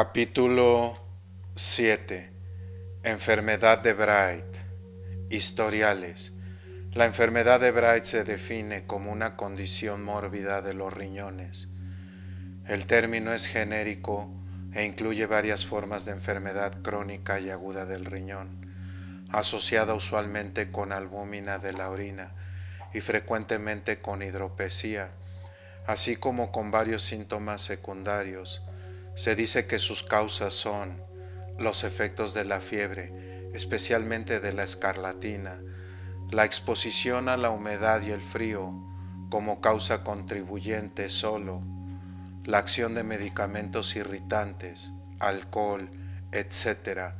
Capítulo 7. Enfermedad de Bright. Historiales. La enfermedad de Bright se define como una condición mórbida de los riñones. El término es genérico e incluye varias formas de enfermedad crónica y aguda del riñón, asociada usualmente con albúmina de la orina y frecuentemente con hidropesía, así como con varios síntomas secundarios se dice que sus causas son los efectos de la fiebre, especialmente de la escarlatina, la exposición a la humedad y el frío como causa contribuyente solo, la acción de medicamentos irritantes, alcohol, etc.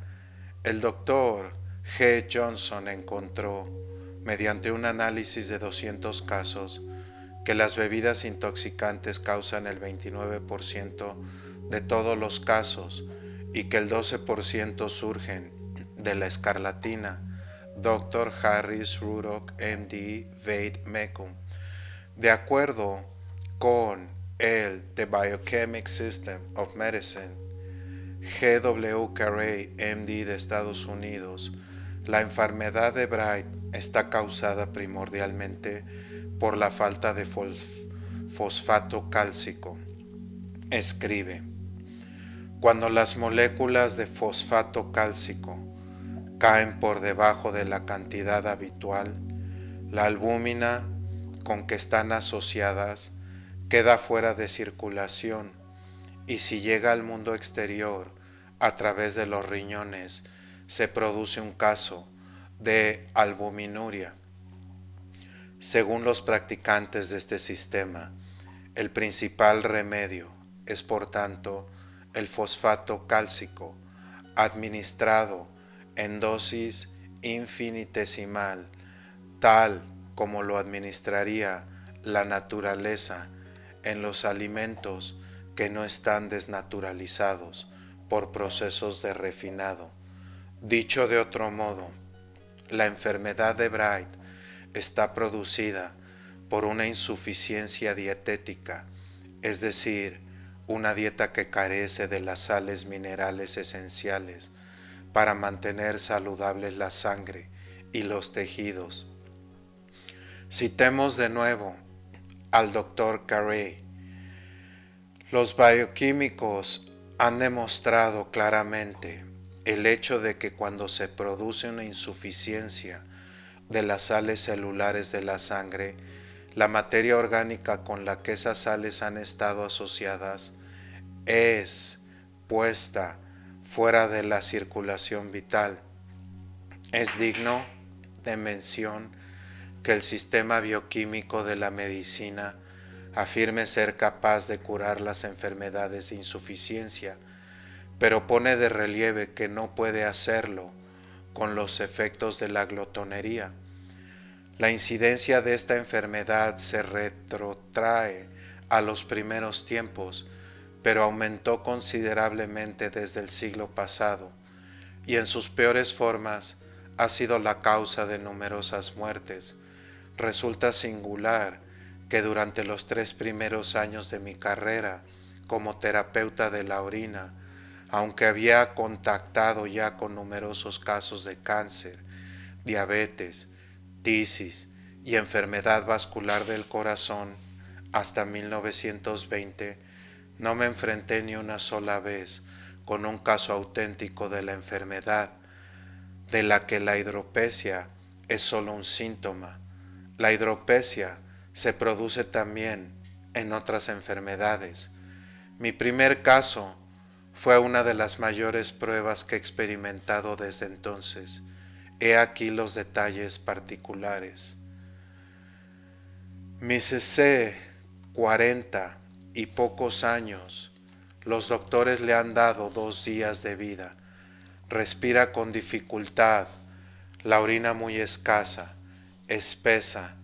El doctor G. Johnson encontró, mediante un análisis de 200 casos, que las bebidas intoxicantes causan el 29% de todos los casos y que el 12% surgen de la escarlatina, Dr. Harris Rudok, MD, Wade Mecum. De acuerdo con el The Biochemic System of Medicine, G.W. Carey, MD de Estados Unidos, la enfermedad de Bright está causada primordialmente por la falta de fosfato cálcico. Escribe, cuando las moléculas de fosfato cálcico caen por debajo de la cantidad habitual, la albúmina con que están asociadas queda fuera de circulación y si llega al mundo exterior a través de los riñones, se produce un caso de albuminuria. Según los practicantes de este sistema, el principal remedio es, por tanto, el fosfato cálcico, administrado en dosis infinitesimal, tal como lo administraría la naturaleza en los alimentos que no están desnaturalizados por procesos de refinado. Dicho de otro modo, la enfermedad de Bright está producida por una insuficiencia dietética, es decir, una dieta que carece de las sales minerales esenciales para mantener saludables la sangre y los tejidos. Citemos de nuevo al doctor Carey. Los bioquímicos han demostrado claramente el hecho de que cuando se produce una insuficiencia de las sales celulares de la sangre, la materia orgánica con la que esas sales han estado asociadas es puesta fuera de la circulación vital. Es digno de mención que el sistema bioquímico de la medicina afirme ser capaz de curar las enfermedades de insuficiencia, pero pone de relieve que no puede hacerlo con los efectos de la glotonería. La incidencia de esta enfermedad se retrotrae a los primeros tiempos pero aumentó considerablemente desde el siglo pasado y en sus peores formas ha sido la causa de numerosas muertes. Resulta singular que durante los tres primeros años de mi carrera como terapeuta de la orina, aunque había contactado ya con numerosos casos de cáncer, diabetes, tisis y enfermedad vascular del corazón, hasta 1920, no me enfrenté ni una sola vez con un caso auténtico de la enfermedad, de la que la hidropesia es solo un síntoma. La hidropesia se produce también en otras enfermedades. Mi primer caso fue una de las mayores pruebas que he experimentado desde entonces. He aquí los detalles particulares. Mi CC 40 y pocos años. Los doctores le han dado dos días de vida. Respira con dificultad, la orina muy escasa, espesa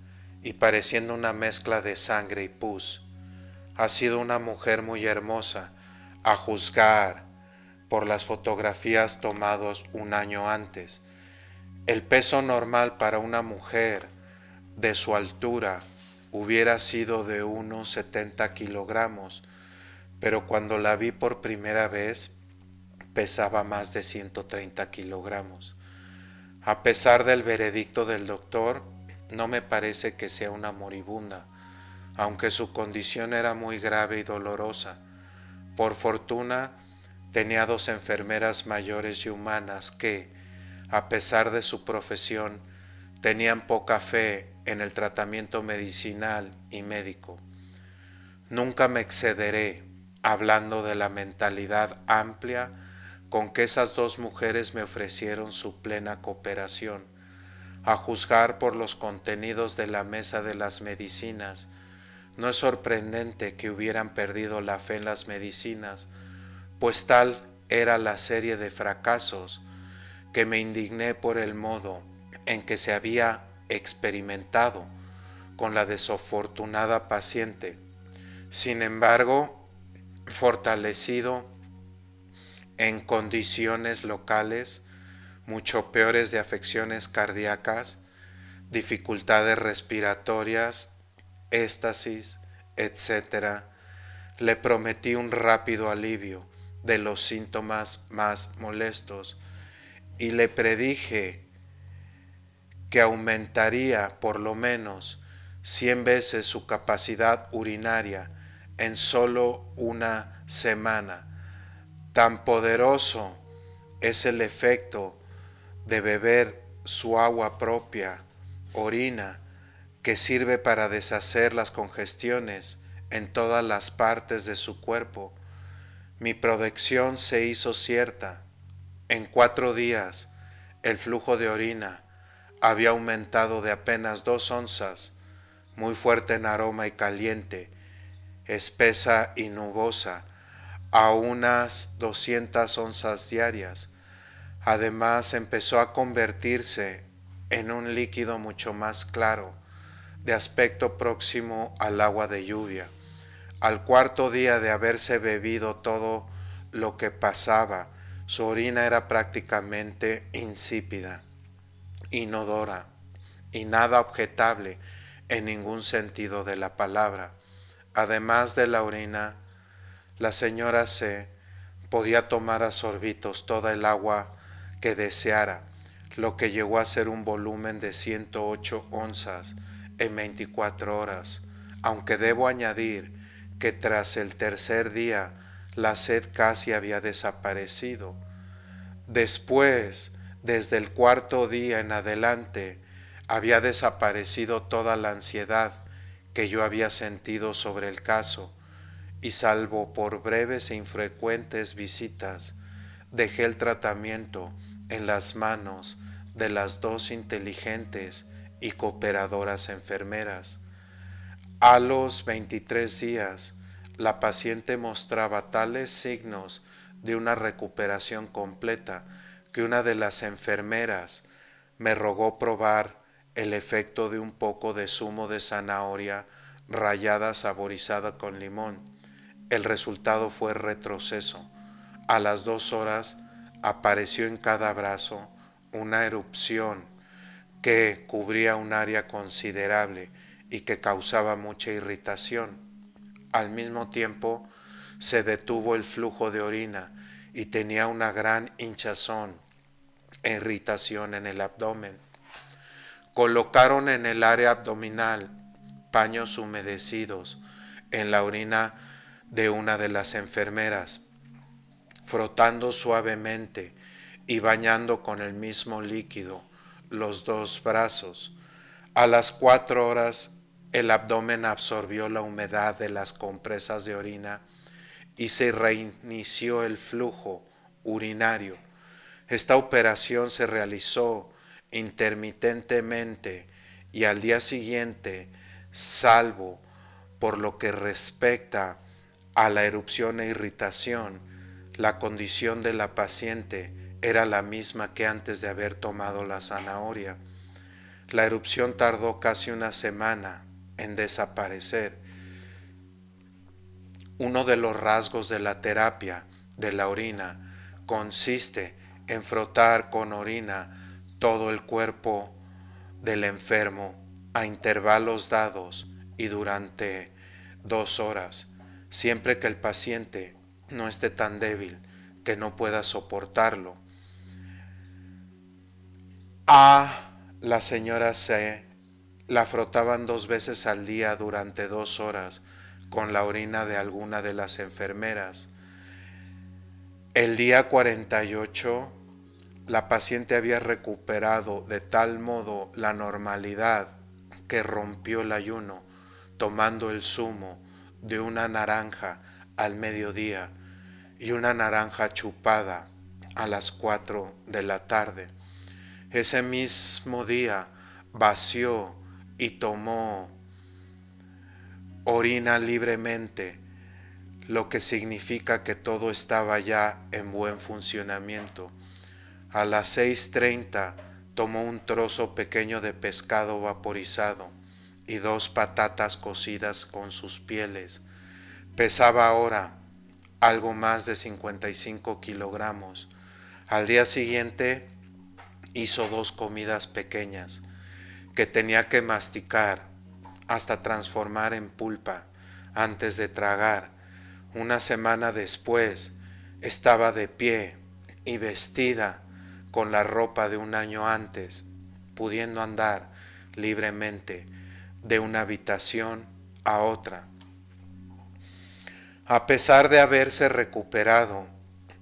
y pareciendo una mezcla de sangre y pus. Ha sido una mujer muy hermosa, a juzgar por las fotografías tomadas un año antes. El peso normal para una mujer de su altura hubiera sido de unos 70 kilogramos, pero cuando la vi por primera vez pesaba más de 130 kilogramos. A pesar del veredicto del doctor, no me parece que sea una moribunda, aunque su condición era muy grave y dolorosa. Por fortuna, tenía dos enfermeras mayores y humanas que, a pesar de su profesión, tenían poca fe en el tratamiento medicinal y médico. Nunca me excederé hablando de la mentalidad amplia con que esas dos mujeres me ofrecieron su plena cooperación, a juzgar por los contenidos de la mesa de las medicinas. No es sorprendente que hubieran perdido la fe en las medicinas, pues tal era la serie de fracasos que me indigné por el modo en que se había experimentado con la desafortunada paciente. Sin embargo, fortalecido en condiciones locales mucho peores de afecciones cardíacas, dificultades respiratorias, éstasis, etc., le prometí un rápido alivio de los síntomas más molestos y le predije que aumentaría por lo menos 100 veces su capacidad urinaria en solo una semana. Tan poderoso es el efecto de beber su agua propia, orina, que sirve para deshacer las congestiones en todas las partes de su cuerpo. Mi protección se hizo cierta. En cuatro días, el flujo de orina había aumentado de apenas dos onzas, muy fuerte en aroma y caliente, espesa y nubosa, a unas 200 onzas diarias. Además empezó a convertirse en un líquido mucho más claro, de aspecto próximo al agua de lluvia. Al cuarto día de haberse bebido todo lo que pasaba, su orina era prácticamente insípida inodora y nada objetable en ningún sentido de la palabra. Además de la orina, la señora C podía tomar a sorbitos toda el agua que deseara, lo que llegó a ser un volumen de 108 onzas en 24 horas, aunque debo añadir que tras el tercer día la sed casi había desaparecido. Después, desde el cuarto día en adelante había desaparecido toda la ansiedad que yo había sentido sobre el caso, y salvo por breves e infrecuentes visitas, dejé el tratamiento en las manos de las dos inteligentes y cooperadoras enfermeras. A los 23 días, la paciente mostraba tales signos de una recuperación completa que una de las enfermeras me rogó probar el efecto de un poco de zumo de zanahoria rallada saborizada con limón. El resultado fue retroceso. A las dos horas apareció en cada brazo una erupción que cubría un área considerable y que causaba mucha irritación. Al mismo tiempo se detuvo el flujo de orina y tenía una gran hinchazón irritación en el abdomen. Colocaron en el área abdominal paños humedecidos en la orina de una de las enfermeras, frotando suavemente y bañando con el mismo líquido los dos brazos. A las cuatro horas el abdomen absorbió la humedad de las compresas de orina y se reinició el flujo urinario esta operación se realizó intermitentemente y al día siguiente, salvo por lo que respecta a la erupción e irritación, la condición de la paciente era la misma que antes de haber tomado la zanahoria. La erupción tardó casi una semana en desaparecer. Uno de los rasgos de la terapia de la orina consiste en frotar con orina todo el cuerpo del enfermo a intervalos dados y durante dos horas, siempre que el paciente no esté tan débil que no pueda soportarlo. A la señora C la frotaban dos veces al día durante dos horas con la orina de alguna de las enfermeras el día 48, la paciente había recuperado de tal modo la normalidad que rompió el ayuno, tomando el zumo de una naranja al mediodía y una naranja chupada a las 4 de la tarde. Ese mismo día vació y tomó orina libremente lo que significa que todo estaba ya en buen funcionamiento. A las 6.30 tomó un trozo pequeño de pescado vaporizado y dos patatas cocidas con sus pieles. Pesaba ahora algo más de 55 kilogramos. Al día siguiente hizo dos comidas pequeñas que tenía que masticar hasta transformar en pulpa antes de tragar una semana después estaba de pie y vestida con la ropa de un año antes, pudiendo andar libremente de una habitación a otra. A pesar de haberse recuperado,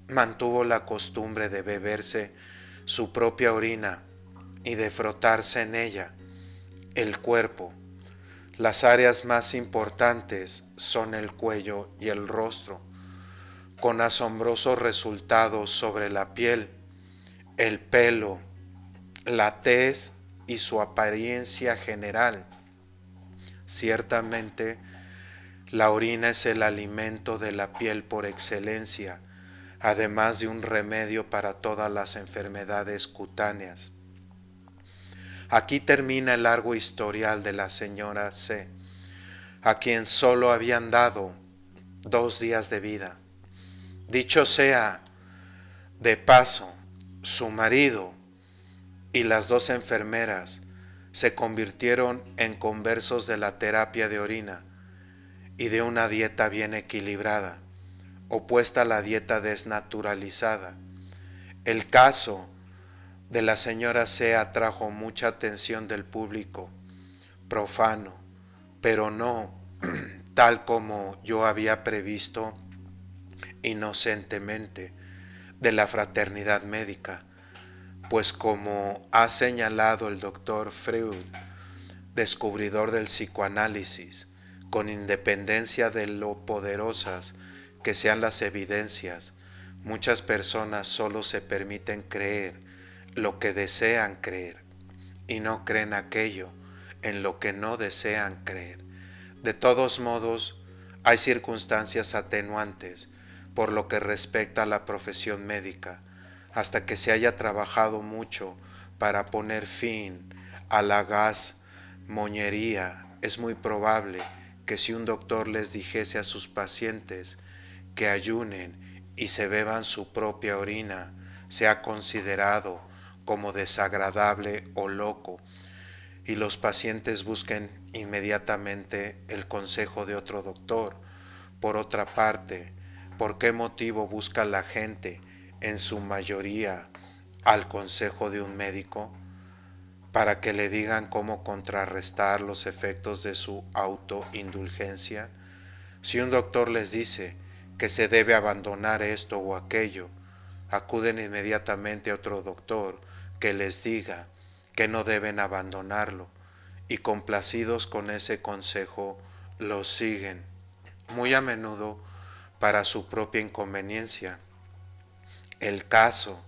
mantuvo la costumbre de beberse su propia orina y de frotarse en ella el cuerpo las áreas más importantes son el cuello y el rostro, con asombrosos resultados sobre la piel, el pelo, la tez y su apariencia general. Ciertamente, la orina es el alimento de la piel por excelencia, además de un remedio para todas las enfermedades cutáneas. Aquí termina el largo historial de la señora C., a quien solo habían dado dos días de vida. Dicho sea, de paso, su marido y las dos enfermeras se convirtieron en conversos de la terapia de orina y de una dieta bien equilibrada, opuesta a la dieta desnaturalizada. El caso de la señora C atrajo mucha atención del público profano, pero no tal como yo había previsto inocentemente de la fraternidad médica, pues como ha señalado el doctor Freud, descubridor del psicoanálisis, con independencia de lo poderosas que sean las evidencias, muchas personas solo se permiten creer lo que desean creer y no creen aquello en lo que no desean creer. De todos modos, hay circunstancias atenuantes por lo que respecta a la profesión médica, hasta que se haya trabajado mucho para poner fin a la gasmoñería. Es muy probable que si un doctor les dijese a sus pacientes que ayunen y se beban su propia orina, sea considerado como desagradable o loco y los pacientes busquen inmediatamente el consejo de otro doctor. Por otra parte, ¿por qué motivo busca la gente en su mayoría al consejo de un médico? para que le digan cómo contrarrestar los efectos de su autoindulgencia? Si un doctor les dice que se debe abandonar esto o aquello, acuden inmediatamente a otro doctor que les diga que no deben abandonarlo, y complacidos con ese consejo, los siguen, muy a menudo para su propia inconveniencia. El caso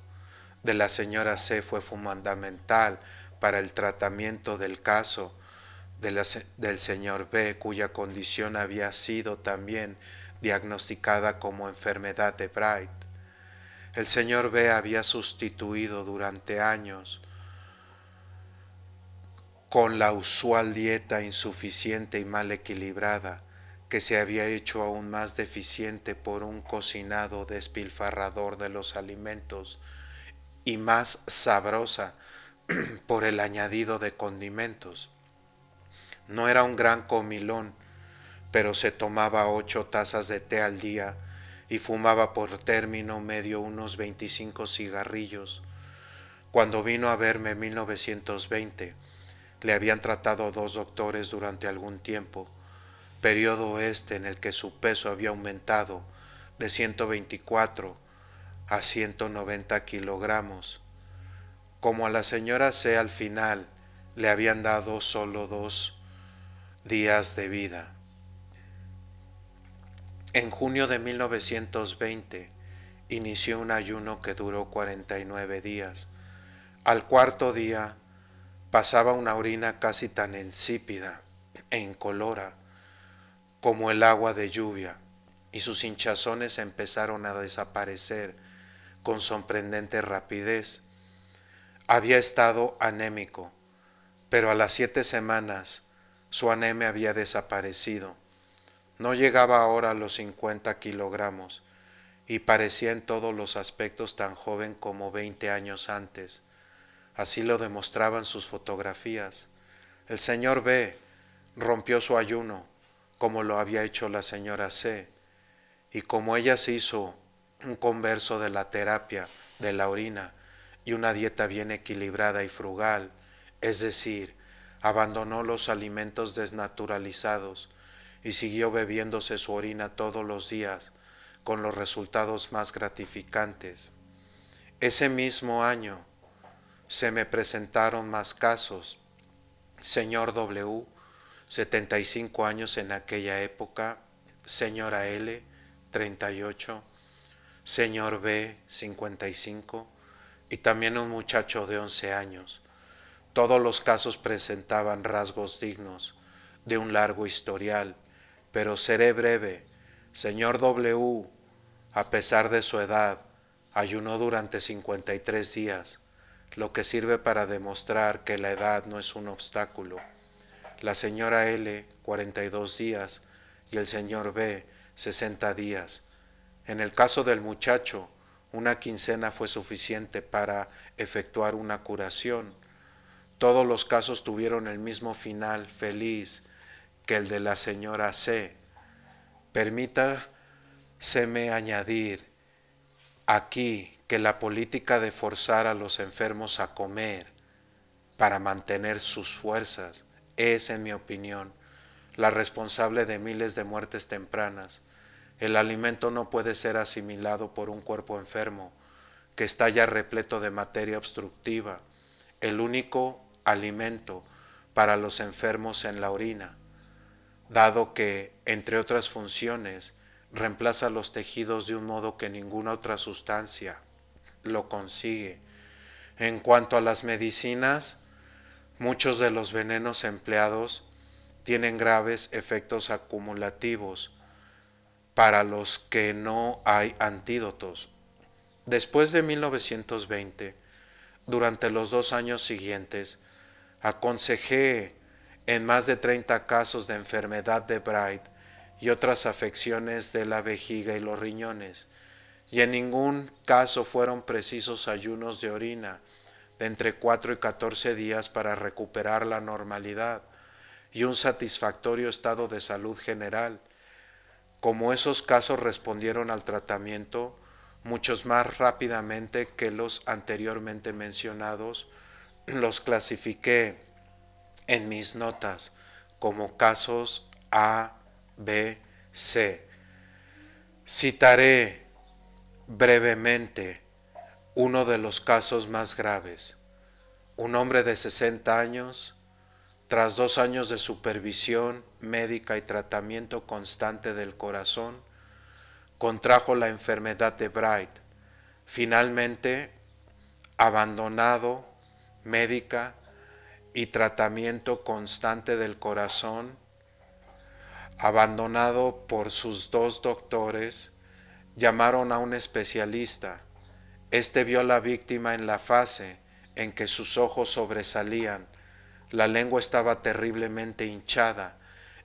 de la señora C fue fundamental para el tratamiento del caso del señor B, cuya condición había sido también diagnosticada como enfermedad de Bright. El señor B había sustituido durante años con la usual dieta insuficiente y mal equilibrada que se había hecho aún más deficiente por un cocinado despilfarrador de los alimentos y más sabrosa por el añadido de condimentos. No era un gran comilón, pero se tomaba ocho tazas de té al día y fumaba por término medio unos 25 cigarrillos. Cuando vino a verme en 1920, le habían tratado dos doctores durante algún tiempo, periodo este en el que su peso había aumentado de 124 a 190 kilogramos. Como a la señora C al final le habían dado solo dos días de vida. En junio de 1920 inició un ayuno que duró 49 días. Al cuarto día pasaba una orina casi tan insípida e incolora como el agua de lluvia, y sus hinchazones empezaron a desaparecer con sorprendente rapidez. Había estado anémico, pero a las siete semanas su anemia había desaparecido no llegaba ahora a los 50 kilogramos y parecía en todos los aspectos tan joven como 20 años antes. Así lo demostraban sus fotografías. El señor B rompió su ayuno, como lo había hecho la señora C, y como ella se hizo un converso de la terapia, de la orina, y una dieta bien equilibrada y frugal, es decir, abandonó los alimentos desnaturalizados, y siguió bebiéndose su orina todos los días con los resultados más gratificantes. Ese mismo año se me presentaron más casos. Señor W, 75 años en aquella época, señora L, 38, señor B, 55, y también un muchacho de 11 años. Todos los casos presentaban rasgos dignos de un largo historial pero seré breve. Señor W, a pesar de su edad, ayunó durante 53 días, lo que sirve para demostrar que la edad no es un obstáculo. La señora L, 42 días, y el señor B, 60 días. En el caso del muchacho, una quincena fue suficiente para efectuar una curación. Todos los casos tuvieron el mismo final feliz que el de la señora C. me añadir aquí que la política de forzar a los enfermos a comer para mantener sus fuerzas es, en mi opinión, la responsable de miles de muertes tempranas. El alimento no puede ser asimilado por un cuerpo enfermo que está ya repleto de materia obstructiva, el único alimento para los enfermos en la orina dado que, entre otras funciones, reemplaza los tejidos de un modo que ninguna otra sustancia lo consigue. En cuanto a las medicinas, muchos de los venenos empleados tienen graves efectos acumulativos para los que no hay antídotos. Después de 1920, durante los dos años siguientes, aconsejé en más de 30 casos de enfermedad de Bright y otras afecciones de la vejiga y los riñones, y en ningún caso fueron precisos ayunos de orina de entre 4 y 14 días para recuperar la normalidad y un satisfactorio estado de salud general. Como esos casos respondieron al tratamiento, muchos más rápidamente que los anteriormente mencionados, los clasifiqué en mis notas como casos A, B, C. Citaré brevemente uno de los casos más graves. Un hombre de 60 años, tras dos años de supervisión médica y tratamiento constante del corazón, contrajo la enfermedad de Bright. Finalmente, abandonado médica y tratamiento constante del corazón, abandonado por sus dos doctores, llamaron a un especialista. Este vio a la víctima en la fase en que sus ojos sobresalían, la lengua estaba terriblemente hinchada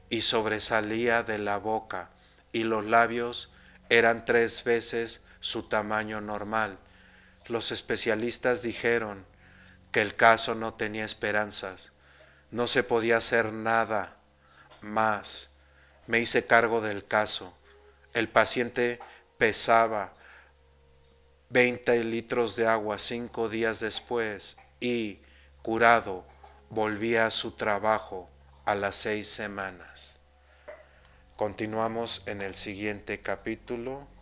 y sobresalía de la boca, y los labios eran tres veces su tamaño normal. Los especialistas dijeron, que el caso no tenía esperanzas, no se podía hacer nada más. Me hice cargo del caso. El paciente pesaba 20 litros de agua cinco días después y, curado, volvía a su trabajo a las seis semanas. Continuamos en el siguiente capítulo.